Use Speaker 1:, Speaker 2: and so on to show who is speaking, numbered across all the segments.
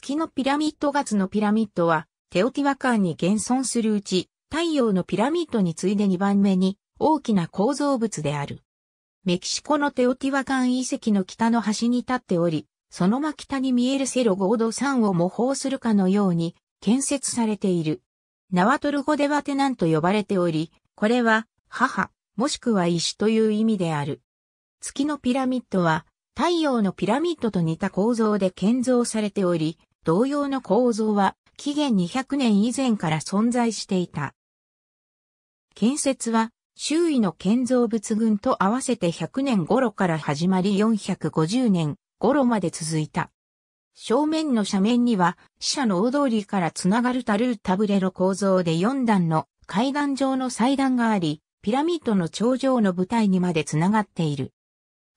Speaker 1: 月のピラミッド月のピラミッドは、テオティワカンに現存するうち、太陽のピラミッドに次いで2番目に大きな構造物である。メキシコのテオティワカン遺跡の北の端に立っており、その真北に見えるセロ合同山を模倣するかのように建設されている。ナワトル語ではテナンと呼ばれており、これは母、もしくは石という意味である。月のピラミッドは太陽のピラミッドと似た構造で建造されており、同様の構造は紀元200年以前から存在していた。建設は周囲の建造物群と合わせて100年頃から始まり450年頃まで続いた。正面の斜面には、死者の大通りからつながるタルータブレロ構造で4段の階段状の祭壇があり、ピラミッドの頂上の舞台にまでつながっている。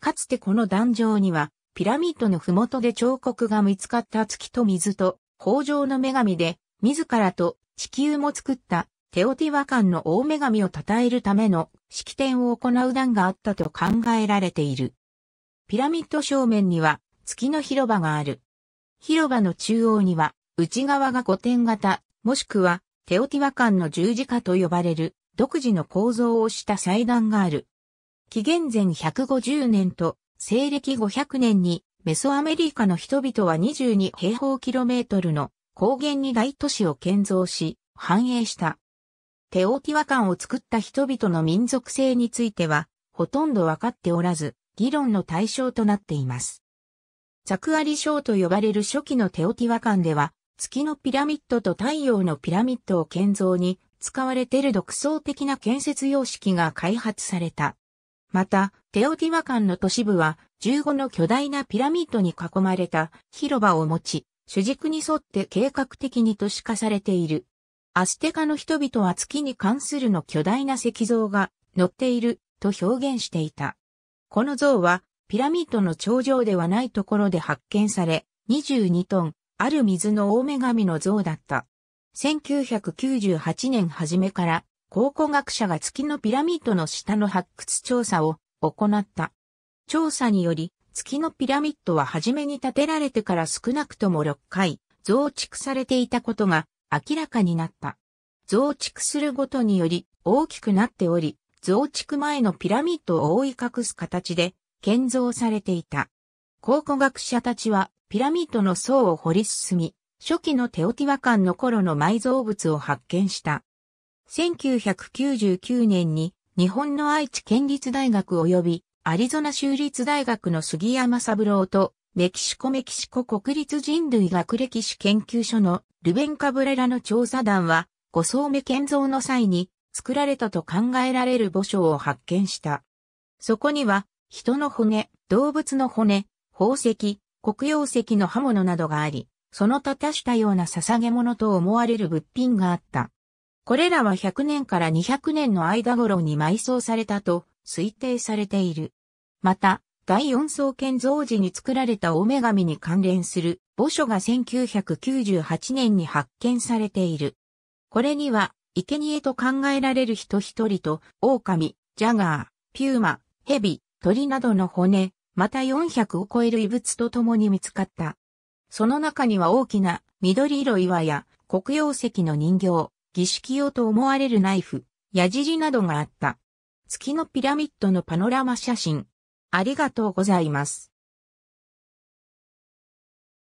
Speaker 1: かつてこの壇上には、ピラミッドの麓で彫刻が見つかった月と水と、豊穣の女神で、自らと地球も作ったテオティワカンの大女神を称えるための式典を行う段があったと考えられている。ピラミッド正面には月の広場がある。広場の中央には内側が古典型、もしくはテオティワカンの十字架と呼ばれる独自の構造をした祭壇がある。紀元前150年と西暦500年にメソアメリカの人々は22平方キロメートルの高原に大都市を建造し繁栄した。テオティワカンを作った人々の民族性についてはほとんどわかっておらず議論の対象となっています。ザクアリ賞と呼ばれる初期のテオティワカンでは月のピラミッドと太陽のピラミッドを建造に使われている独創的な建設様式が開発された。また、テオティワカンの都市部は15の巨大なピラミッドに囲まれた広場を持ち、主軸に沿って計画的に都市化されている。アステカの人々は月に関するの巨大な石像が乗っていると表現していた。この像はピラミッドの頂上ではないところで発見され、22トン、ある水の大女神の像だった。1998年初めから考古学者が月のピラミッドの下の発掘調査を行った。調査により、月のピラミッドは初めに建てられてから少なくとも6回増築されていたことが明らかになった。増築するごとにより大きくなっており、増築前のピラミッドを覆い隠す形で建造されていた。考古学者たちはピラミッドの層を掘り進み、初期のテオティワカンの頃の埋蔵物を発見した。1999年に日本の愛知県立大学及びアリゾナ州立大学の杉山三郎とメキシコメキシコ国立人類学歴史研究所のルベン・カブレラの調査団は五層目建造の際に作られたと考えられる墓所を発見した。そこには人の骨、動物の骨、宝石、黒曜石の刃物などがあり、その立たしたような捧げ物と思われる物品があった。これらは100年から200年の間頃に埋葬されたと推定されている。また、第4層建造時に作られた大女神に関連する墓所が1998年に発見されている。これには、生贄と考えられる人一人と、狼、ジャガー、ピューマ、蛇、鳥などの骨、また400を超える遺物と共に見つかった。その中には大きな緑色岩や黒曜石の人形、儀式用と思われるナイフ、矢尻などがあった。月のピラミッドのパノラマ写真。ありがとうございます。